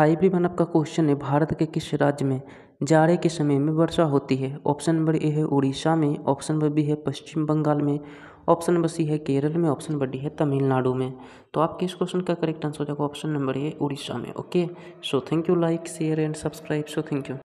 भी एवरीवन आपका क्वेश्चन है भारत के किस राज्य में जाड़े के समय में वर्षा होती है ऑप्शन नंबर ए है उड़ीसा में ऑप्शन नंबर बी है पश्चिम बंगाल में ऑप्शन नंबर सी है केरल में ऑप्शन नंबर डी है तमिलनाडु में तो आपके इस क्वेश्चन का करेक्ट आंसर हो जाएगा ऑप्शन नंबर ए उड़ीसा में okay so thank you like share and subscribe so thank you